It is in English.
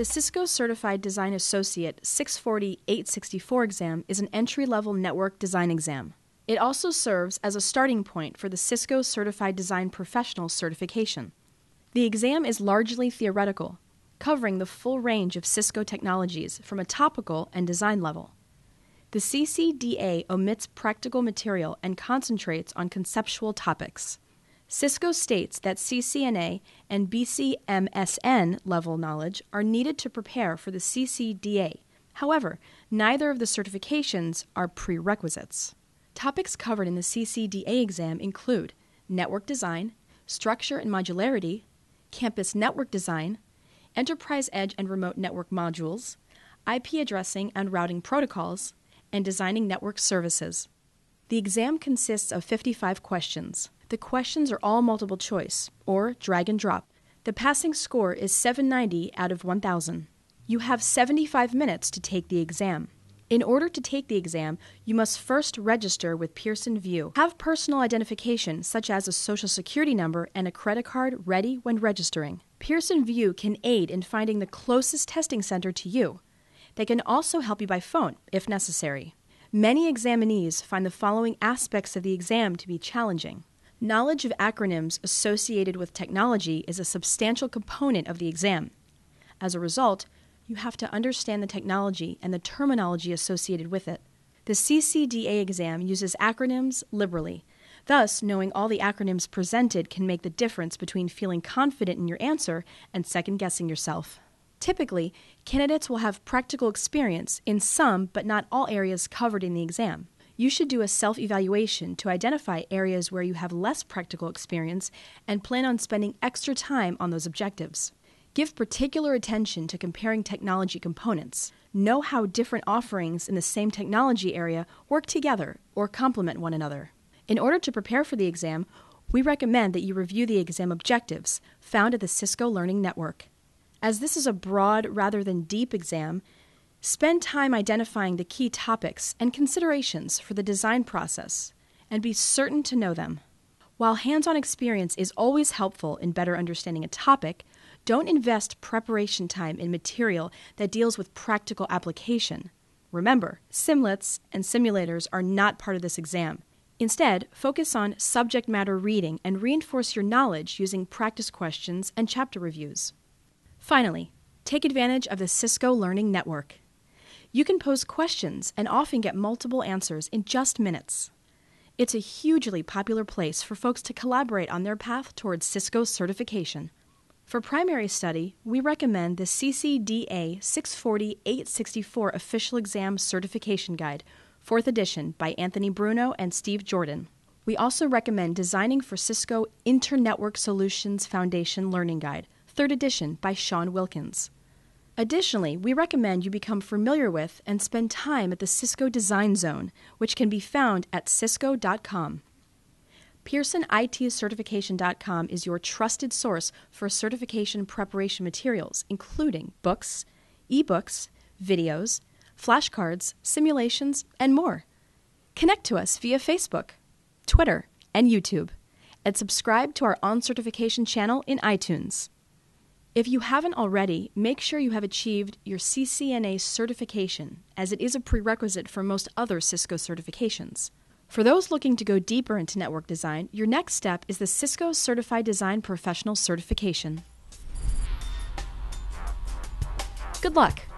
The Cisco Certified Design Associate 640 864 exam is an entry level network design exam. It also serves as a starting point for the Cisco Certified Design Professional certification. The exam is largely theoretical, covering the full range of Cisco technologies from a topical and design level. The CCDA omits practical material and concentrates on conceptual topics. Cisco states that CCNA and BCMSN level knowledge are needed to prepare for the CCDA. However, neither of the certifications are prerequisites. Topics covered in the CCDA exam include network design, structure and modularity, campus network design, enterprise edge and remote network modules, IP addressing and routing protocols, and designing network services. The exam consists of 55 questions. The questions are all multiple choice, or drag and drop. The passing score is 790 out of 1000. You have 75 minutes to take the exam. In order to take the exam, you must first register with Pearson View, have personal identification such as a social security number and a credit card ready when registering. Pearson View can aid in finding the closest testing center to you. They can also help you by phone if necessary. Many examinees find the following aspects of the exam to be challenging. Knowledge of acronyms associated with technology is a substantial component of the exam. As a result, you have to understand the technology and the terminology associated with it. The CCDA exam uses acronyms liberally. Thus, knowing all the acronyms presented can make the difference between feeling confident in your answer and second guessing yourself. Typically, candidates will have practical experience in some but not all areas covered in the exam. You should do a self evaluation to identify areas where you have less practical experience and plan on spending extra time on those objectives. Give particular attention to comparing technology components. Know how different offerings in the same technology area work together or complement one another. In order to prepare for the exam, we recommend that you review the exam objectives found at the Cisco Learning Network. As this is a broad rather than deep exam, spend time identifying the key topics and considerations for the design process and be certain to know them. While hands on experience is always helpful in better understanding a topic, don't invest preparation time in material that deals with practical application. Remember, simlets and simulators are not part of this exam. Instead, focus on subject matter reading and reinforce your knowledge using practice questions and chapter reviews. Finally, take advantage of the Cisco Learning Network. You can pose questions and often get multiple answers in just minutes. It's a hugely popular place for folks to collaborate on their path towards Cisco certification. For primary study, we recommend the CCDA 640 864 Official Exam Certification Guide, 4th edition by Anthony Bruno and Steve Jordan. We also recommend Designing for Cisco Internetwork Solutions Foundation Learning Guide, third edition by Sean Wilkins. Additionally, we recommend you become familiar with and spend time at the Cisco Design Zone, which can be found at cisco.com. PearsonITcertification.com is your trusted source for certification preparation materials, including books, ebooks, videos, flashcards, simulations, and more. Connect to us via Facebook, Twitter, and YouTube, and subscribe to our On Certification channel in iTunes. If you haven't already, make sure you have achieved your CCNA certification, as it is a prerequisite for most other Cisco certifications. For those looking to go deeper into network design, your next step is the Cisco Certified Design Professional Certification. Good luck!